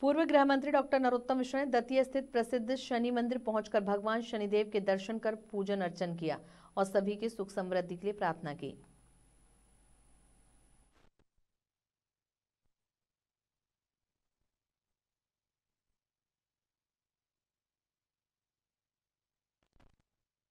पूर्व गृह मंत्री डॉक्टर नरोत्तम मिश्रा ने दतिया स्थित प्रसिद्ध शनि मंदिर पहुंचकर भगवान शनिदेव के दर्शन कर पूजन अर्चन किया और सभी के सुख समृद्धि के लिए प्रार्थना की